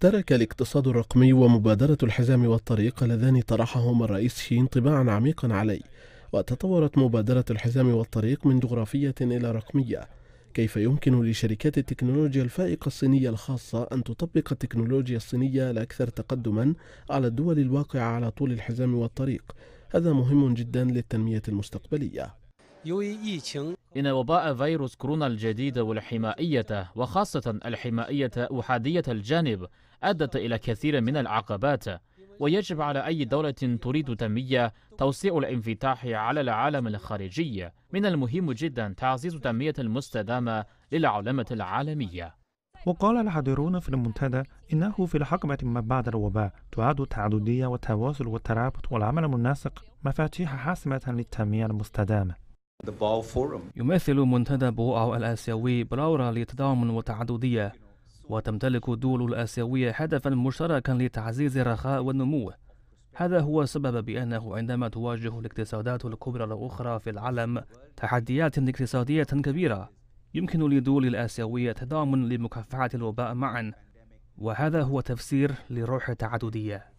ترك الاقتصاد الرقمي ومبادرة الحزام والطريق اللذان طرحهما الرئيس شي انطباعا عميقا علي وتطورت مبادرة الحزام والطريق من جغرافية إلى رقمية كيف يمكن لشركات التكنولوجيا الفائقة الصينية الخاصة أن تطبق التكنولوجيا الصينية الأكثر تقدما على الدول الواقعة على طول الحزام والطريق هذا مهم جدا للتنمية المستقبلية إن وباء فيروس كورونا الجديد والحمائية وخاصة الحمائية أحادية الجانب أدت إلى كثير من العقبات ويجب على أي دولة تريد تنمية توسيع الانفتاح على العالم الخارجي من المهم جدا تعزيز التنمية المستدامة للعولمة العالمية وقال الحاضرون في المنتدى إنه في الحقبة ما بعد الوباء تعد التعددية والتواصل والترابط والعمل المنسق مفاتيح حاسمة للتنمية المستدامة يمثل منتدى بوعو الآسيوي بلورة للتضامن والتعددية وتمتلك الدول الآسيوية هدفا مشتركا لتعزيز الرخاء والنمو هذا هو سبب بأنه عندما تواجه الاقتصادات الكبرى الأخرى في العالم تحديات اقتصادية كبيرة يمكن للدول الآسيوية تضامن لمكافحة الوباء معا وهذا هو تفسير لروح التعددية